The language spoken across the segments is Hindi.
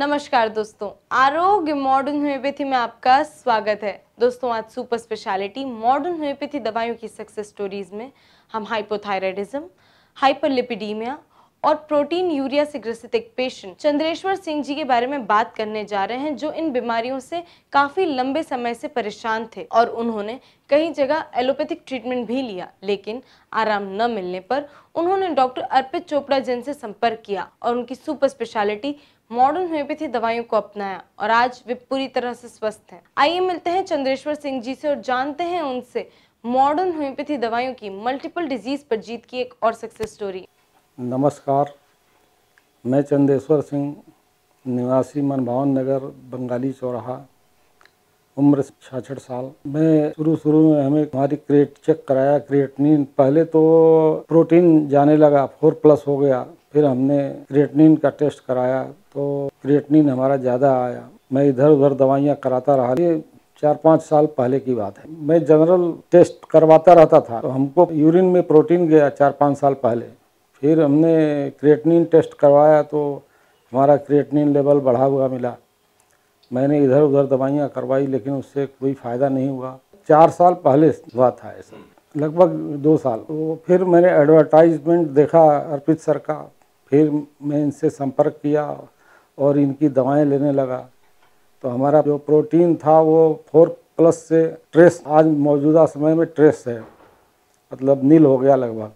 नमस्कार दोस्तों आरोग्य मॉडर्न होम्योपैथी में आपका स्वागत है दोस्तों आज सुपर स्पेशलिटी मॉडर्न होम्योपैथी दवाइयों की सक्सेस स्टोरीज में हम हाइपोथायराइडिज्म हाइपरलिपिडीमिया और प्रोटीन यूरिया से ग्रसित एक पेशेंट चंद्रेश्वर सिंह जी के बारे में बात करने जा रहे हैं जो इन बीमारियों से काफी लंबे समय से परेशान थे और उन्होंने कई जगह एलोपैथिक ट्रीटमेंट भी लिया लेकिन आराम न मिलने पर उन्होंने डॉक्टर अर्पित चोपड़ा जैन से संपर्क किया और उनकी सुपर स्पेशलिटी मॉडर्न होम्योपैथी दवाइयों को अपनाया और आज वे पूरी तरह से स्वस्थ हैं आइए मिलते हैं चंद्रेश्वर सिंह जी से और जानते हैं उनसे मॉडर्न होम्योपैथी दवाइयों की मल्टीपल डिजीज पर जीत की एक और सक्सेस स्टोरी नमस्कार मैं चंद्रेश्वर सिंह निवासी मनभावन नगर बंगाली चौराहा उम्र छाछठ साल मैं शुरू शुरू में हमें हमारी क्रेट चेक कराया क्रिएटनिन पहले तो प्रोटीन जाने लगा फोर प्लस हो गया फिर हमने क्रिएटनिन का टेस्ट कराया तो क्रिएटनिन हमारा ज़्यादा आया मैं इधर उधर दवाइयाँ कराता रहा ये चार पाँच साल पहले की बात है मैं जनरल टेस्ट करवाता रहता था तो हमको यूरिन में प्रोटीन गया चार पाँच साल पहले फिर हमने क्रिएटनिन टेस्ट करवाया तो हमारा क्रिएटनिन लेवल बढ़ा हुआ मिला मैंने इधर उधर दवाइयाँ करवाई लेकिन उससे कोई फ़ायदा नहीं हुआ चार साल पहले हुआ था ऐसा लगभग दो साल तो फिर मैंने एडवर्टाइजमेंट देखा अर्पित सर का फिर मैं इनसे संपर्क किया और इनकी दवाएं लेने लगा तो हमारा जो प्रोटीन था वो फोर प्लस से ट्रेस आज मौजूदा समय में ट्रेस है मतलब नील हो गया लगभग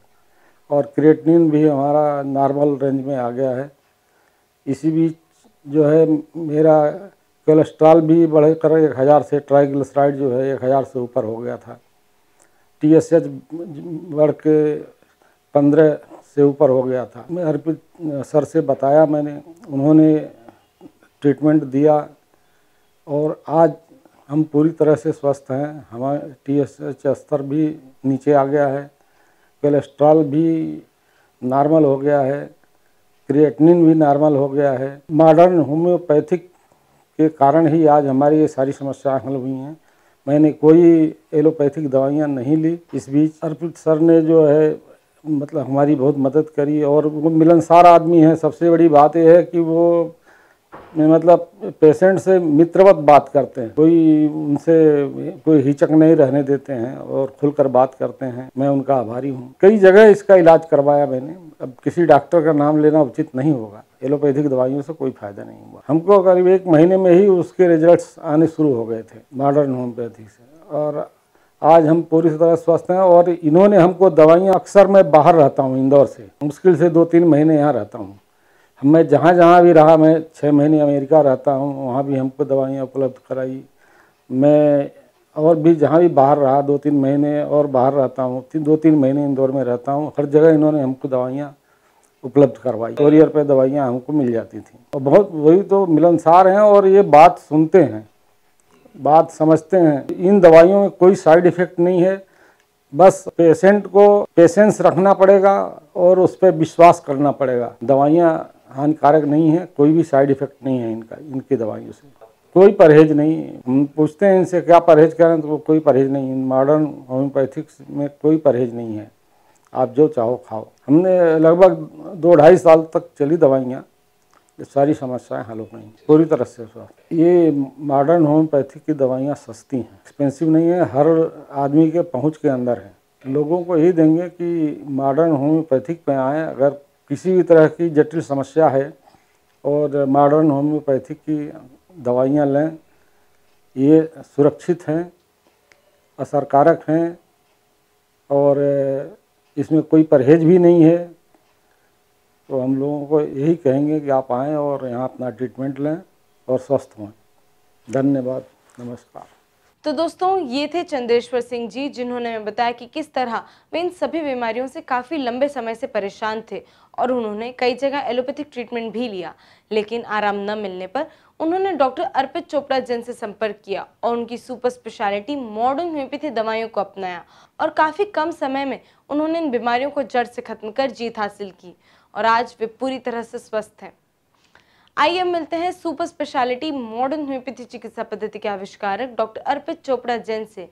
और क्रिएटिन भी हमारा नॉर्मल रेंज में आ गया है इसी बीच जो है मेरा कोलेस्ट्रॉल भी बढ़े कर एक हज़ार से ट्राइग्लिसराइड जो है एक हज़ार से ऊपर हो गया था टी एस एच बढ़ के पंद्रह से ऊपर हो गया था मैं अर्पित सर से बताया मैंने उन्होंने ट्रीटमेंट दिया और आज हम पूरी तरह से स्वस्थ हैं हमारे टी एस एच स्तर भी नीचे आ गया है कोलेस्ट्रॉल भी नॉर्मल हो गया है क्रिएटिनिन भी नॉर्मल हो गया है मॉडर्न होम्योपैथिक के कारण ही आज हमारी ये सारी समस्याएं हल हुई हैं मैंने कोई एलोपैथिक दवाइयाँ नहीं ली इस बीच अर्पित सर ने जो है मतलब हमारी बहुत मदद करी और वो मिलनसार आदमी है सबसे बड़ी बात यह है कि वो मतलब पेशेंट से मित्रवत बात करते हैं कोई उनसे कोई हिचक नहीं रहने देते हैं और खुलकर बात करते हैं मैं उनका आभारी हूँ कई जगह इसका इलाज करवाया मैंने अब किसी डॉक्टर का नाम लेना उचित नहीं होगा एलोपैथिक दवाइयों से कोई फ़ायदा नहीं हुआ हमको करीब एक महीने में ही उसके रिजल्ट्स आने शुरू हो गए थे मॉडर्न होम्योपैथी से और आज हम पूरी तरह स्वस्थ हैं और इन्होंने हमको दवाइयाँ अक्सर मैं बाहर रहता हूँ इंदौर से मुश्किल से दो तीन महीने यहाँ रहता हूँ मैं जहाँ जहाँ भी रहा मैं छः महीने अमेरिका रहता हूँ वहाँ भी हमको दवाइयाँ उपलब्ध कराई मैं और भी जहाँ भी बाहर रहा दो तीन महीने और बाहर रहता हूँ दो तीन महीने इंदौर में रहता हूँ हर जगह इन्होंने हमको दवाइयाँ उपलब्ध करवाई कोरियर पे दवाइयाँ हमको मिल जाती थी और बहुत वही तो मिलनसार हैं और ये बात सुनते हैं बात समझते हैं इन दवाइयों में कोई साइड इफ़ेक्ट नहीं है बस पेशेंट को पेशेंस रखना पड़ेगा और उस पर विश्वास करना पड़ेगा दवाइयाँ हानिकारक नहीं है कोई भी साइड इफ़ेक्ट नहीं है इनका इनकी दवाइयों से कोई परहेज नहीं हम पूछते हैं इनसे क्या परहेज करें तो कोई परहेज नहीं मॉडर्न होम्योपैथिक्स में कोई परहेज नहीं है आप जो चाहो खाओ हमने लगभग दो ढाई साल तक चली दवाइयाँ ये सारी समस्याएं हल हो गई पूरी तरह से स्वस्थ ये मॉडर्न होम्योपैथी की दवाइयाँ सस्ती हैं एक्सपेंसिव नहीं है हर आदमी के पहुँच के अंदर है लोगों को यही देंगे कि मॉडर्न होम्योपैथिक पे आएँ अगर किसी भी तरह की जटिल समस्या है और मॉडर्न होम्योपैथिक की दवाइयाँ लें ये सुरक्षित हैं असरकारक हैं और इसमें कोई परहेज भी नहीं है तो हम लोगों को यही कहेंगे कि आप आएँ और यहाँ अपना ट्रीटमेंट लें और स्वस्थ हों धन्यवाद नमस्कार तो दोस्तों ये थे चंद्रेश्वर सिंह जी जिन्होंने हमें बताया कि किस तरह वे इन सभी बीमारियों से काफ़ी लंबे समय से परेशान थे और उन्होंने कई जगह एलोपैथिक ट्रीटमेंट भी लिया लेकिन आराम न मिलने पर उन्होंने डॉक्टर अर्पित चोपड़ा जैन से संपर्क किया और उनकी सुपर स्पेशलिटी मॉडर्न होम्योपैथी दवाइयों को अपनाया और काफ़ी कम समय में उन्होंने इन बीमारियों को जड़ से खत्म कर जीत हासिल की और आज वे पूरी तरह से स्वस्थ हैं आइए अब मिलते हैं सुपर स्पेशलिटी मॉडर्न होम्योपैथी चिकित्सा पद्धति के आविष्कारक डॉक्टर अर्पित चोपड़ा जैन से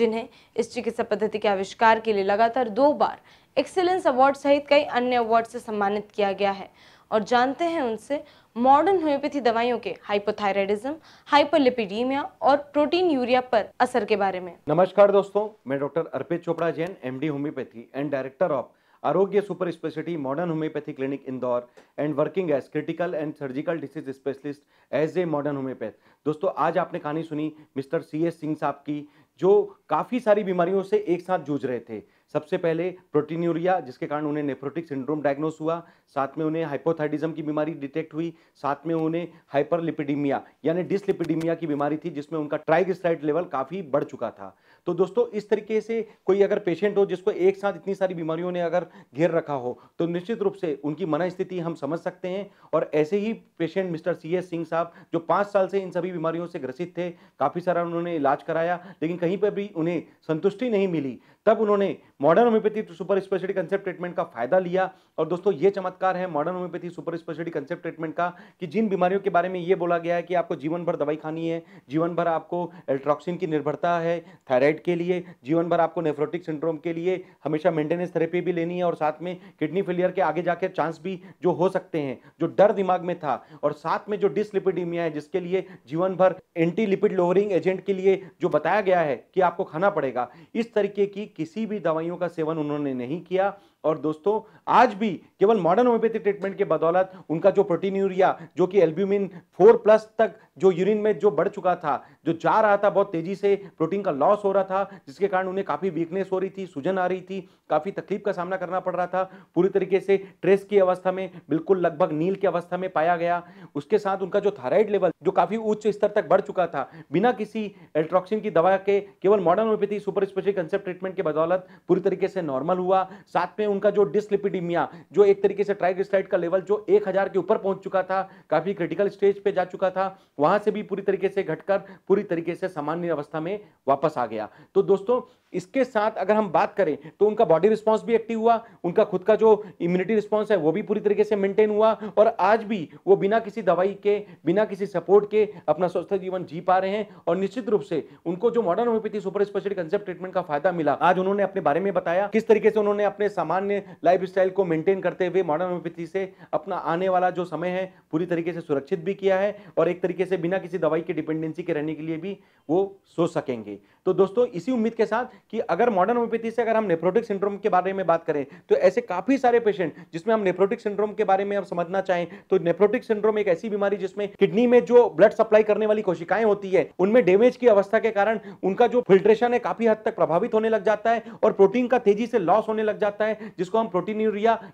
जिन्हें इस चिकित्सा पद्धति के आविष्कार के लिए लगातार दो बार एक्सेलेंस अवार्ड सहित कई अन्य अवार्ड से सम्मानित किया गया है और जानते हैं उनसे मॉडर्न होम्योपैथी दवाइयों के हाइपोथायराइडिज्म हाइपरलिपिडीमिया और प्रोटीन यूरिया पर असर के बारे में नमस्कार दोस्तों मैं doctor Arpit Chopra Jain MD homeopathy and director of Arogya super speciality modern homeopathy clinic Indore and working as critical and surgical disease specialist as a modern homeopath दोस्तों आज आपने कहानी सुनी मिस्टर सी एस सिंह साहब की जो काफ़ी सारी बीमारियों से एक साथ जूझ रहे थे सबसे पहले प्रोटीन्यूरिया जिसके कारण उन्हें नेफ्रोटिक सिंड्रोम डायग्नोस हुआ साथ में उन्हें हाइपोथाइडिज्म की बीमारी डिटेक्ट हुई साथ में उन्हें हाइपरलिपिडीमिया यानी डिसलिपिडीमिया की बीमारी थी जिसमें उनका ट्राइग्लिसराइड लेवल काफ़ी बढ़ चुका था तो दोस्तों इस तरीके से कोई अगर पेशेंट हो जिसको एक साथ इतनी सारी बीमारियों ने अगर घेर रखा हो तो निश्चित रूप से उनकी मना स्थिति हम समझ सकते हैं और ऐसे ही patient mister C S Singh sahab जो पाँच साल से इन सभी बीमारियों से ग्रसित थे काफ़ी सारा उन्होंने इलाज कराया लेकिन कहीं पर भी उन्हें संतुष्टि नहीं मिली तब उन्होंने modern homeopathy super speciality concept treatment का फायदा लिया और दोस्तों ये चमत्कार है modern homeopathy super speciality concept treatment का कि जिन बीमारियों के बारे में ये बोला गया है कि आपको जीवन भर दवाई खानी है जीवन भर आपको एल्ट्रॉक्सिन की निर्भरता है थायराइड के लिए जीवन भर आपको नेफ्रोटिक सिंड्रोम के लिए हमेशा मेंटेनेंस थेरेपी भी लेनी है और साथ में किडनी फेलियर के आगे जाकर चांस भी जो हो सकते हैं जो डर दिमाग में था और साथ में जो डिसलिपिडीमिया है जिसके लिए जीवन भर एंटी लिपिड लोअरिंग एजेंट के लिए जो बताया गया है कि आपको खाना पड़ेगा इस तरीके की किसी भी दवाइयों का सेवन उन्होंने नहीं किया और दोस्तों आज भी केवल मॉडर्न होम्योपैथिक ट्रीटमेंट के बदौलत उनका जो प्रोटीन यूरिया जो कि एल्ब्यूमिन फोर प्लस तक जो यूरिन में जो बढ़ चुका था जो जा रहा था बहुत तेजी से प्रोटीन का लॉस हो रहा था जिसके कारण उन्हें काफ़ी वीकनेस हो रही थी सूजन आ रही थी काफ़ी तकलीफ का सामना करना पड़ रहा था पूरी तरीके से ट्रेस की अवस्था में बिल्कुल लगभग नील की अवस्था में पाया गया उसके साथ उनका जो थायराइड लेवल जो काफ़ी उच्च स्तर तक बढ़ चुका था बिना किसी एल्ट्रॉक्सिन की दवा के केवल modern homeopathy super special concept treatment के बदौलत पूरी तरीके से नॉर्मल हुआ साथ में उनका जो डिसलिपिडीमिया जो एक तरीके से ट्राइग्लिसराइड का लेवल जो 1000 के ऊपर पहुंच चुका था काफी क्रिटिकल स्टेज पे जा चुका था वहां से भी पूरी तरीके से घटकर पूरी तरीके से सामान्य अवस्था में वापस आ गया तो दोस्तों इसके साथ अगर हम बात करें तो उनका बॉडी रिस्पॉन्स भी एक्टिव हुआ उनका खुद का जो इम्यूनिटी रिस्पॉन्स है वो भी पूरी तरीके से मेंटेन हुआ और आज भी वो बिना किसी दवाई के बिना किसी सपोर्ट के अपना स्वस्थ जीवन जी पा रहे हैं और निश्चित रूप से उनको जो modern homeopathy super speciality concept treatment का फायदा मिला आज उन्होंने अपने बारे में बताया किस तरीके से उन्होंने अपने सामान्य लाइफ को मेंटेन करते हुए मॉडर्न होम्योपैथी से अपना आने वाला जो समय है पूरी तरीके से सुरक्षित भी किया है और एक तरीके से बिना किसी दवाई के डिपेंडेंसी के रहने के लिए भी वो सोच सकेंगे तो दोस्तों इसी उम्मीद के साथ कि अगर मॉडर्न होम्योपैथी से अगर हम नेप्रोटिक सिंड्रोम के बारे में बात करें तो ऐसे काफ़ी सारे पेशेंट जिसमें हम नेप्रोटिक सिंड्रोम के बारे में हम समझना चाहें तो नेप्रोटिक सिंड्रोम एक ऐसी बीमारी जिसमें किडनी में जो ब्लड सप्लाई करने वाली कोशिकाएं होती है उनमें डैमेज की अवस्था के कारण उनका जो फिल्ट्रेशन है काफ़ी हद तक प्रभावित होने लग जाता है और प्रोटीन का तेजी से लॉस होने लग जाता है जिसको हम प्रोटीन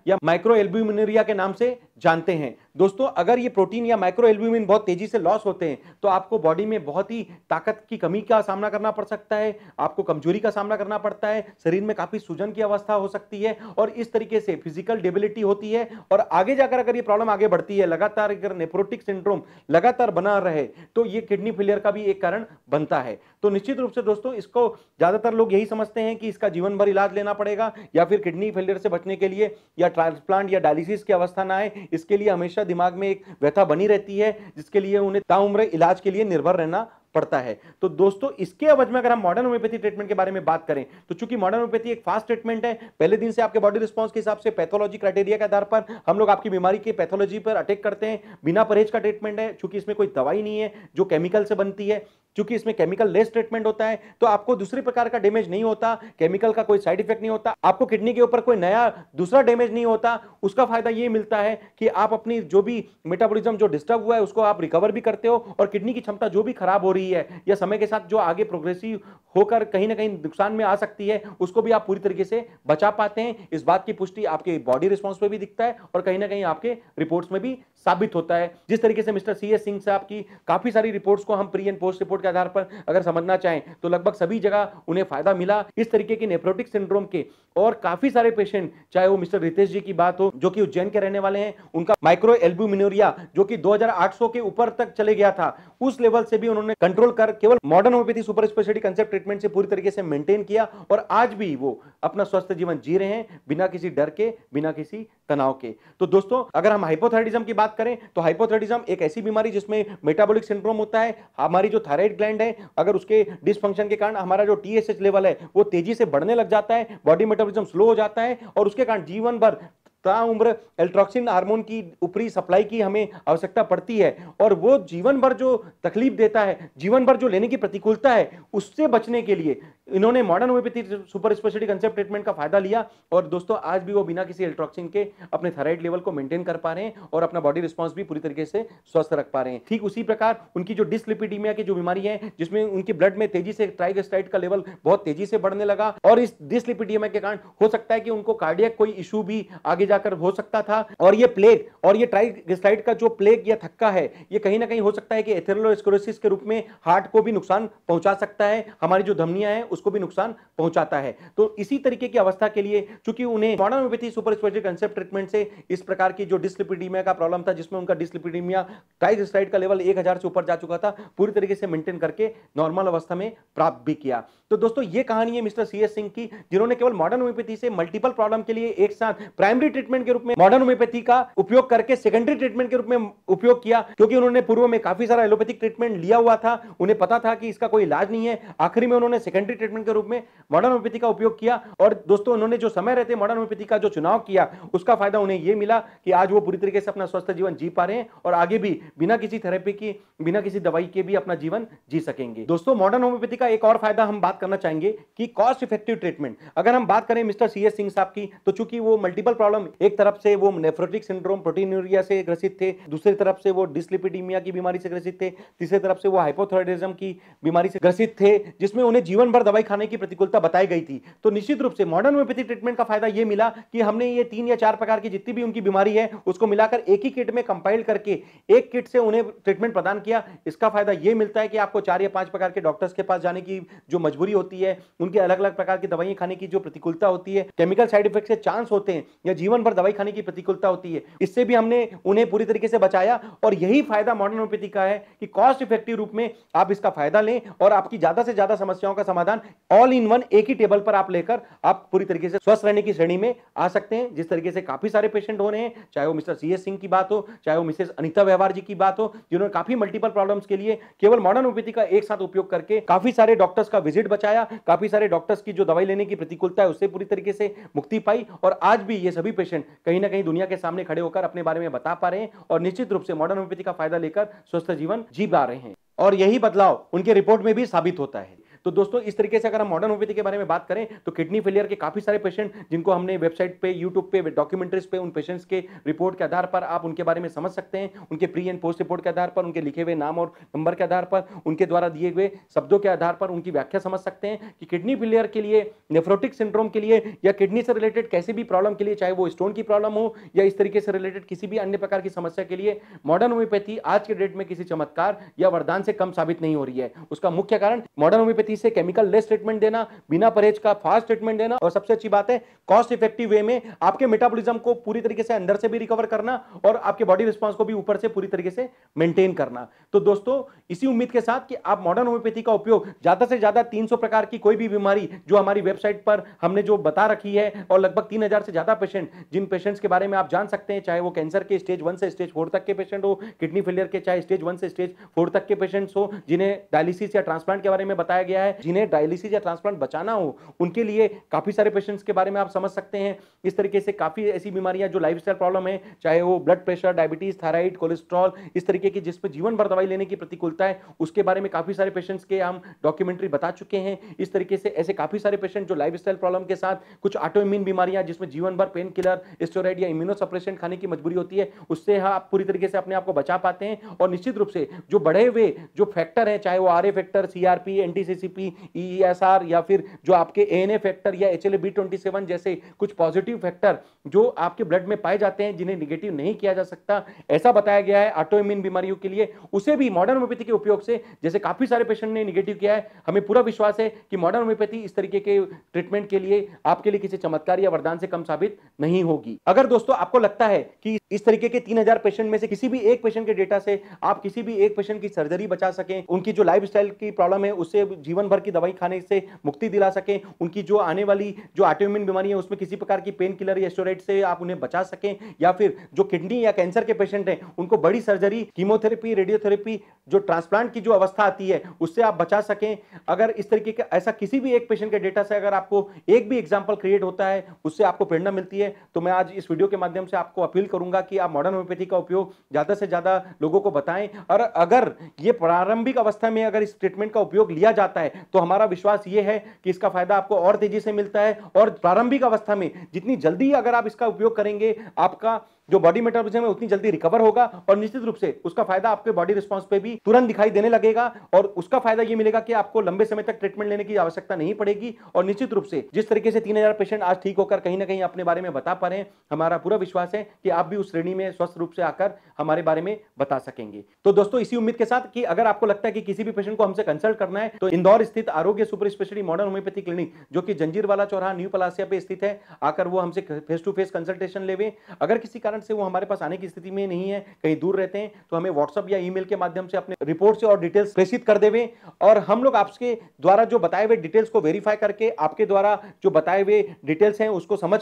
या माइक्रो एल्ब्यूमिनरिया के नाम से जानते हैं दोस्तों अगर ये प्रोटीन या माइक्रो एल्ब्यूमिन बहुत तेजी से लॉस होते हैं तो आपको बॉडी में बहुत ही ताकत की कमी का सामना करना पड़ सकता है आपको कमजोरी का सामना करना पड़ता है शरीर में काफी सूजन की अवस्था हो सकती है और इस तरीके से फिजिकल डेबिलिटी होती है और आगे जाकर अगर ये प्रॉब्लम आगे बढ़ती है लगातार अगर नेप्रोटिक सिंड्रोम लगातार बना रहे तो ये किडनी फेलियर का भी एक कारण बनता है तो निश्चित रूप से दोस्तों इसको ज्यादातर लोग यही समझते हैं कि इसका जीवन भर इलाज लेना पड़ेगा या फिर किडनी फेलियर से बचने के लिए या ट्रांसप्लांट या डायलिसिस की अवस्था ना आए इसके लिए हमेशा हमेशा दिमाग में एक व्यथा बनी रहती है जिसके लिए उन्हें ताउम्र इलाज के लिए निर्भर रहना पड़ता है तो दोस्तों इसके अवज में अगर हम मॉडर्न होम्योपैथी ट्रीटमेंट के बारे में बात करें तो चूंकि मॉडर्न होम्योपैथी एक फास्ट ट्रीटमेंट है पहले दिन से आपके बॉडी रिस्पॉन्स के हिसाब से पैथोलॉजी क्राइटेरिया के आधार पर हम लोग आपकी बीमारी की पैथोलॉजी पर अटैक करते हैं बिना परहेज का ट्रीटमेंट है चूंकि इसमें कोई दवाई नहीं है जो केमिकल से बनती है क्योंकि इसमें केमिकल लेस ट्रीटमेंट होता है तो आपको दूसरी प्रकार का डैमेज नहीं होता केमिकल का कोई साइड इफेक्ट नहीं होता आपको किडनी के ऊपर कोई नया दूसरा डैमेज नहीं होता उसका फायदा ये मिलता है कि आप अपनी जो भी मेटाबॉलिज्म जो डिस्टर्ब हुआ है उसको आप रिकवर भी करते हो और किडनी की क्षमता जो भी खराब हो रही है या समय के साथ जो आगे प्रोग्रेसिव होकर कहीं ना कहीं नुकसान में आ सकती है उसको भी आप पूरी तरीके से बचा पाते हैं इस बात की पुष्टि आपके बॉडी रिस्पॉन्स में भी दिखता है और कहीं ना कहीं आपके रिपोर्ट्स में भी साबित होता है जिस तरीके से मिस्टर सी एस सिंह साहब की काफी सारी रिपोर्ट्स को हम pre and post report report के आधार पर अगर समझना चाहें तो लगभग सभी जगह उन्हें फायदा मिला इस तरीके के नेफ्रोटिक सिंड्रोम के और काफी सारे पेशेंट चाहे वो मिस्टर रितेश जी की बात हो जो कि उज्जैन के रहने वाले हैं उनका माइक्रो एल्ब्यूमिनोरिया जो कि 2800 के ऊपर तक चले गया था उस लेवल से भी उन्होंने कंट्रोल कर केवल modern homeopathy super speciality concept treatment से पूरी तरीके से मेंटेन किया और आज भी वो अपना स्वस्थ जीवन जी रहे हैं बिना किसी डर के बिना किसी तनाव के तो दोस्तों अगर हम हाइपोथायरिज्म की बात करें तो हाइपोथायरिज्म एक ऐसी बीमारी जिसमें मेटाबॉलिक सिंड्रोम होता है हमारी जो थायराइड थायराइड ग्लैंड है अगर उसके डिसफंक्शन के कारण हमारा जो टीएसएच लेवल है वो तेजी से बढ़ने लग जाता है बॉडी मेटाबॉलिज्म स्लो हो जाता है और उसके कारण जीवन भर ता उम्र एल्ट्रॉक्सिन हार्मोन की ऊपरी सप्लाई की हमें आवश्यकता पड़ती है और वो जीवन भर जो तकलीफ देता है जीवन भर जो लेने की प्रतिकूलता है उससे बचने के लिए इन्होंने modern homeopathy super speciality concept treatment का फायदा लिया और दोस्तों आज भी वो बिना किसी एल्ट्रॉक्सिन के अपने थायराइड लेवल को मेंटेन कर पा रहे हैं और अपना बॉडी रिस्पॉन्स भी पूरी तरीके से स्वस्थ रख पा रहे हैं ठीक उसी प्रकार उनकी जो डिसलिपिडीमिया की जो बीमारी है जिसमें उनके ब्लड में तेजी से ट्राइगेस्टाइड का लेवल बहुत तेजी से बढ़ने लगा और इस डिसलिपिडीमिया के कारण हो सकता है कि उनको कार्डियक कोई इशू भी आगे जाकर हो सकता था और ये प्लेग और ये ट्राइग्लिसराइड का जो प्लेग या थक्का है ये कहीं ना कहीं हो सकता है कि एथेरोस्क्लेरोसिस के रूप में हार्ट को भी नुकसान पहुंचा सकता है हमारी जो धमनियां हैं उसको भी नुकसान पहुंचाता है तो इसी तरीके की अवस्था के लिए चूंकि उन्हें modern homeopathy super speciality concept treatment से इस प्रकार की जो डिस्लिपिडीमिया का प्रॉब्लम था जिसमें उनका डिस्लिपिडीमिया ट्राइग्लिसराइड का लेवल 1000 से ऊपर जा चुका था पूरी तरीके से मेंटेन करके नॉर्मल अवस्था में प्राप्त भी किया तो दोस्तों ये कहानी है मिस्टर सी सिंह की जिन्होंने केवल मॉडर्न होम्योपैथी से मल्टीपल प्रॉब्लम के लिए एक साथ प्राइमरी ट्रीटमेंट के रूप में मॉडर्न होम्योपैथी का उपयोग करके सेकेंडरी ट्रीटमेंट के रूप में उपयोग किया क्योंकि उन्होंने पूर्व में काफी सारा एलोपैथिक ट्रीटमेंट लिया हुआ था उन्हें पता था कि इसका कोई इलाज नहीं है आखिरी में उन्होंने सेकेंडरी ट्रीटमेंट के रूप में मॉडर्न होम्योपैथी का उपयोग किया और दोस्तों उन्होंने जो समय रहते मॉडर्न होम्योपैथी का जो चुनाव किया उसका फायदा उन्हें यह मिला कि आज वो पूरी तरीके से अपना स्वस्थ जीवन जी पा रहे हैं और आगे भी बिना किसी थेरेपी की बिना किसी दवाई के भी अपना जीवन जी सकेंगे दोस्तों मॉडर्न होम्योपैथी का एक और फायदा हम बात करना चाहेंगे कि कॉस्ट इफेक्टिव ट्रीटमेंट अगर हम बात करें मिस्टर सी एस सिंह साहब की तो चूंकि वो मल्टीपल प्रॉब्लम एक तरफ से वो नेफ्रोटिक सिंड्रोम प्रोटीनूरिया से ग्रसित थे दूसरी तरफ से वो डिस्लिपिडीमिया की बीमारी से ग्रसित थे तीसरी तरफ से वो हाइपोथायरॉइडिज्म की बीमारी से ग्रसित थे जिसमें उन्हें जीवन भर दवाई खाने की प्रतिकूलता बताई गई थी तो निश्चित रूप से मॉडर्न होम्योपैथी ट्रीटमेंट का फायदा ये मिला कि हमने ये तीन या चार प्रकार की जितनी भी उनकी बीमारी है उसको मिलाकर एक ही किट में कंपाइल करके एक किट से उन्हें ट्रीटमेंट प्रदान किया इसका फायदा यह मिलता है कि आपको चार या पांच प्रकार के डॉक्टर्स के पास जाने की जो मजबूरी होती है उनकी अलग अलग प्रकार की दवाइयां खाने की जो प्रतिकूलता होती है केमिकल साइड इफेक्ट से चांस होते हैं या जीवन उन पर दवाई खाने की प्रतिकूलता होती है इससे भी हमने उन्हें पूरी तरीके से बचाया और यही फायदा मॉडर्न होम्योपैथी का है कि कॉस्ट इफेक्टिव रूप में आप इसका फायदा लें और आपकी ज्यादा से ज्यादा समस्याओं का समाधान ऑल इन वन एक ही टेबल पर आप लेकर आप पूरी तरीके से स्वस्थ रहने की श्रेणी में आ सकते हैं जिस तरीके से काफी सारे पेशेंट हो रहे हैं चाहे वो मिस्टर सी सिंह की बात हो चाहे वो मिसेस अनिता व्यवहार जी की बात हो जिन्होंने काफी मल्टीपल प्रॉब्लम्स के लिए केवल मॉडर्न होम्योपैथी का एक साथ उपयोग करके काफी सारे डॉक्टर्स का विजिट बचाया काफी सारे डॉक्टर्स की जो दवाई लेने की प्रतिकूलता है उससे पूरी तरीके से मुक्ति पाई और आज भी ये सभी पेशेंट पेशेंट कहीं ना कहीं दुनिया के सामने खड़े होकर अपने बारे में बता पा रहे हैं और निश्चित रूप से मॉडर्न होम्योपैथी का फायदा लेकर स्वस्थ जीवन जी पा रहे हैं और यही बदलाव उनके रिपोर्ट में भी साबित होता है तो दोस्तों इस तरीके से अगर हम मॉडर्न होम्योपैथी के बारे में बात करें तो किडनी फेलियर के काफी सारे पेशेंट जिनको हमने वेबसाइट पे यूट्यूब पे डॉक्यूमेंट्रीज पे उन पेशेंट्स के रिपोर्ट के आधार पर आप उनके बारे में समझ सकते हैं उनके प्री एंड पोस्ट रिपोर्ट के आधार पर उनके लिखे हुए नाम और नंबर के आधार पर उनके द्वारा दिए हुए शब्दों के आधार पर उनकी व्याख्या समझ सकते हैं कि किडनी फेलियर के लिए नेफ्रोटिक सिंड्रोम के लिए या किडनी से रिलेटेड कैसे भी प्रॉब्लम के लिए चाहे वो स्टोन की प्रॉब्लम हो या इस तरीके से रिलेटेड किसी भी अन्य प्रकार की समस्या के लिए मॉडर्न होम्योपैथी आज के डेट में किसी चमत्कार या वरदान से कम साबित नहीं हो रही है उसका मुख्य कारण मॉडर्न होम्योपैथी गलती से केमिकल लेस ट्रीटमेंट देना बिना परहेज का फास्ट ट्रीटमेंट देना और सबसे अच्छी बात है कॉस्ट इफेक्टिव वे में आपके मेटाबॉलिज्म को पूरी तरीके से अंदर से भी रिकवर करना और आपके बॉडी रिस्पॉन्स को भी ऊपर से पूरी तरीके से मेंटेन करना तो दोस्तों इसी उम्मीद के साथ कि आप मॉडर्न होम्योपैथी का उपयोग ज्यादा से ज्यादा तीन प्रकार की कोई भी बीमारी जो हमारी वेबसाइट पर हमने जो बता रखी है और लगभग तीन से ज्यादा पेशेंट जिन पेशेंट्स के बारे में आप जान सकते हैं चाहे वो कैंसर के स्टेज वन से स्टेज फोर तक के पेशेंट हो किडनी फेलियर के चाहे स्टेज वन से स्टेज फोर तक के पेशेंट्स हो जिन्हें डायलिसिस या ट्रांसप्लांट के बारे में बताया गया गया है जिन्हें डायलिसिस या ट्रांसप्लांट बचाना हो उनके लिए काफ़ी सारे पेशेंट्स के बारे में आप समझ सकते हैं इस तरीके से काफ़ी ऐसी बीमारियां जो लाइफ प्रॉब्लम है चाहे वो blood pressure diabetes thyroid cholesterol इस तरीके की जिसमें जीवन भर दवाई लेने की प्रतिकूलता है उसके बारे में काफ़ी सारे पेशेंट्स के हम डॉक्यूमेंट्री बता चुके हैं इस तरीके से ऐसे काफ़ी सारे पेशेंट जो लाइफ प्रॉब्लम के साथ कुछ ऑटोइम्यून बीमारियां जिसमें जीवन भर पेन किलर स्टोराइड या इम्यूनोसप्रेशन खाने की मजबूरी होती है उससे हाँ आप पूरी तरीके से अपने आप को बचा पाते हैं और निश्चित रूप से जो बढ़े हुए जो फैक्टर है चाहे वो R factor CRP R N T TCP ESR e या फिर जो आपके एएनए फैक्टर या एचएलए बी ट्वेंटी सेवन जैसे कुछ पॉजिटिव फैक्टर जो आपके ब्लड में पाए जाते हैं जिन्हें निगेटिव नहीं किया जा सकता ऐसा बताया गया है ऑटोइम्यून बीमारियों के लिए उसे भी मॉडर्न होम्योपैथी के उपयोग से जैसे काफी सारे पेशेंट ने निगेटिव किया है हमें पूरा विश्वास है कि मॉडर्न होम्योपैथी इस तरीके के ट्रीटमेंट के लिए आपके लिए किसी चमत्कार या वरदान से कम साबित नहीं होगी अगर दोस्तों आपको लगता है कि इस तरीके के 3000 पेशेंट में से किसी भी एक पेशेंट के डेटा से आप किसी भी एक पेशेंट की सर्जरी बचा सकें उनकी जो लाइफ की प्रॉब्लम है उससे जीवन जीवन भर की दवाई खाने से मुक्ति दिला सकें उनकी जो आने वाली जो आटोमिन बीमारी है उसमें किसी प्रकार की पेन किलर या स्टोरेट से आप उन्हें बचा सकें या फिर जो किडनी या कैंसर के पेशेंट हैं उनको बड़ी सर्जरी कीमोथेरेपी रेडियोथेरेपी जो ट्रांसप्लांट की जो अवस्था आती है उससे आप बचा सकें अगर इस तरीके का ऐसा किसी भी एक पेशेंट के डेटा से अगर आपको एक भी एग्जाम्पल क्रिएट होता है उससे आपको प्रेरणा मिलती है तो मैं आज इस वीडियो के माध्यम से आपको अपील करूंगा कि आप मॉडर्न होम्योपैथी का उपयोग ज़्यादा से ज़्यादा लोगों को बताएं और अगर ये प्रारंभिक अवस्था में अगर इस ट्रीटमेंट का उपयोग लिया जाता है तो हमारा विश्वास ये है कि इसका फायदा आपको और तेजी से मिलता है और प्रारंभिक अवस्था में जितनी जल्दी अगर आप इसका उपयोग करेंगे आपका जो बॉडी मेटाबॉलिज्म है उतनी जल्दी रिकवर होगा और निश्चित रूप से उसका फायदा आपके बॉडी रिस्पॉन्स पे भी तुरंत दिखाई देने लगेगा और उसका फायदा ये मिलेगा कि आपको लंबे समय तक ट्रीटमेंट लेने की आवश्यकता नहीं पड़ेगी और निश्चित रूप से जिस तरीके से तीन पेशेंट आज ठीक होकर कहीं ना कहीं अपने बारे में बता पा रहे हैं हमारा पूरा विश्वास है कि आप भी उस श्रेणी में स्वस्थ रूप से आकर हमारे बारे में बता सकेंगे तो दोस्तों इसी उम्मीद के साथ कि अगर आपको लगता है कि किसी भी पेशेंट को हमसे कंसल्ट करना है तो इंदौर स्थित Arogya super speciality modern homeopathy clinic जो कि जंजीरवाला चौराहा न्यू पलासिया पे स्थित है आकर वो हमसे फेस टू फेस कंसल्टेशन लेवे अगर किसी कारण से वो हमारे पास आने की स्थिति में नहीं है कहीं दूर रहते हैं तो हमें व्हाट्सअप या ईमेल के माध्यम से अपने रिपोर्ट से और डिटेल्स प्रेषित कर देवे और हम लोग आपके द्वारा जो बताए हुए डिटेल्स को वेरीफाई करके आपके द्वारा जो बताए हुए डिटेल्स हैं उसको समझ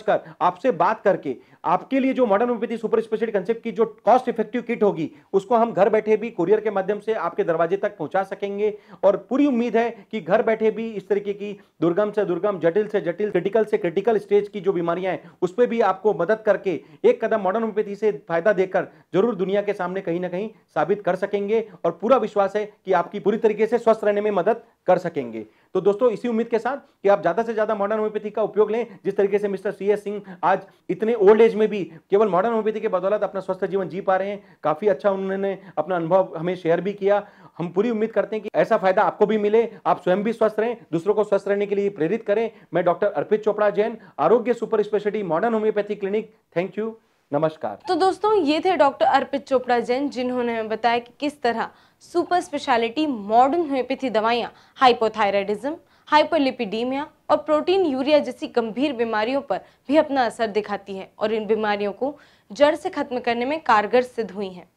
आपसे बात करके आपके लिए जो modern homeopathy super speciality concept की जो कॉस्ट इफेक्टिव किट होगी उसको हम घर बैठे भी कुरियर के माध्यम से आपके दरवाजे तक पहुंचा सकेंगे और पूरी उम्मीद है कि घर बैठे भी इस तरीके की दुर्गम से दुर्गम जटिल से जटिल क्रिटिकल से क्रिटिकल स्टेज की जो बीमारियां हैं उस पर भी आपको मदद करके एक कदम मॉडर्न होम्योपैथी से फायदा देकर जरूर दुनिया के सामने कहीं ना कहीं साबित कर सकेंगे और पूरा विश्वास है कि आपकी पूरी तरीके से स्वस्थ रहने में मदद कर सकेंगे तो दोस्तों इसी उम्मीद के साथ कि आप ज्यादा से ज्यादा मॉडर्न होम्योपैथी का उपयोग लें जिस तरीके से मिस्टर सी एस सिंह आज इतने ओल्ड एज में भी केवल मॉडर्न होम्योपैथी के बदौलत अपना स्वस्थ जीवन जी पा रहे हैं काफी अच्छा उन्होंने अपना अनुभव हमें शेयर भी किया हम पूरी उम्मीद करते हैं कि ऐसा फायदा आपको भी मिले आप स्वयं भी स्वस्थ रहें दूसरों को स्वस्थ रहने के लिए प्रेरित करें मैं doctor Arpit Chopra Jain Arogya super speciality modern homeopathy clinic thank you नमस्कार तो दोस्तों ये थे डॉक्टर अर्पित चोपड़ा जैन जिन्होंने हमें बताया कि किस तरह सुपर स्पेशलिटी मॉडर्न होम्योपैथी दवाइयाँ हाइपोथायराइडिज्म हाइपोलिपिडीमिया और प्रोटीन यूरिया जैसी गंभीर बीमारियों पर भी अपना असर दिखाती है और इन बीमारियों को जड़ से खत्म करने में कारगर सिद्ध हुई हैं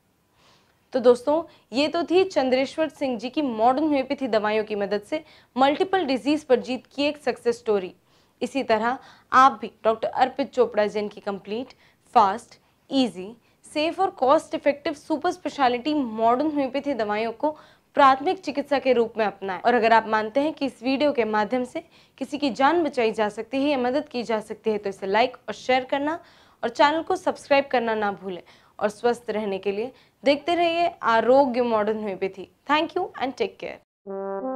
तो दोस्तों ये तो थी चंद्रेश्वर सिंह जी की मॉडर्न होम्योपैथी दवाइयों की मदद से मल्टीपल डिजीज पर जीत की एक सक्सेस स्टोरी इसी तरह आप भी डॉक्टर अर्पित चोपड़ा जैन की कंप्लीट फास्ट ईजी सेफ और cost effective super speciality modern homeopathy दवाइयों को प्राथमिक चिकित्सा के रूप में अपनाएं और अगर आप मानते हैं कि इस वीडियो के माध्यम से किसी की जान बचाई जा सकती है या मदद की जा सकती है तो इसे लाइक और शेयर करना और चैनल को सब्सक्राइब करना ना भूलें और स्वस्थ रहने के लिए देखते रहिए Arogya modern homeopathy thank you and take care